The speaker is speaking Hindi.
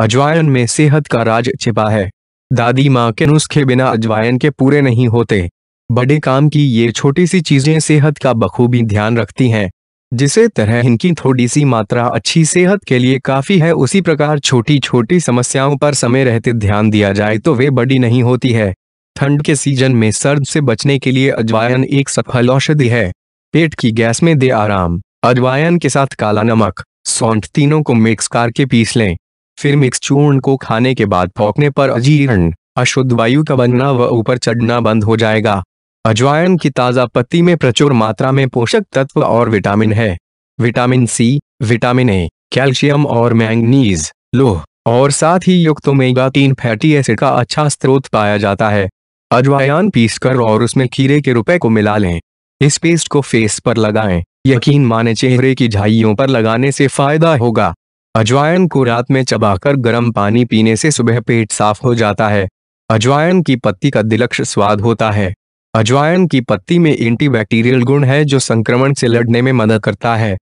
अजवायन में सेहत का राज छिपा है दादी माँ के नुस्खे बिना अजवायन के पूरे नहीं होते बड़े काम की ये छोटी सी चीजें सेहत का बखूबी ध्यान रखती हैं जिसे तरह इनकी थोड़ी सी मात्रा अच्छी सेहत के लिए काफी है उसी प्रकार छोटी छोटी समस्याओं पर समय रहते ध्यान दिया जाए तो वे बड़ी नहीं होती है ठंड के सीजन में सर्द से बचने के लिए अजवायन एक सफल औषधि है पेट की गैस में दे आराम अजवायन के साथ काला नमक सौंठ तीनों को मिक्स करके पीस लें फिर मिक्स चूर्ण को खाने के बाद फौकने पर अजीर्ण अशुद्ध वायु का बनना व ऊपर चढ़ना बंद हो जाएगा अजवायन की ताज़ा पत्ती में प्रचुर मात्रा में पोषक तत्व और विटामिन है vitamin C vitamin A calcium और मैंगनीज लोह और साथ ही युक्त ओमेगा तीन फैटी एसिड का अच्छा स्रोत पाया जाता है अजवायन पीसकर और उसमें खीरे के रुपए को मिला लें इस पेस्ट को फेस पर लगाएं यकीन माने चेहरे की झाइयों पर लगाने से फायदा होगा अजवाइन को रात में चबाकर गर्म पानी पीने से सुबह पेट साफ हो जाता है अजवायन की पत्ती का दिलक्ष स्वाद होता है अजवाइन की पत्ती में एंटीबैक्टीरियल गुण है जो संक्रमण से लड़ने में मदद करता है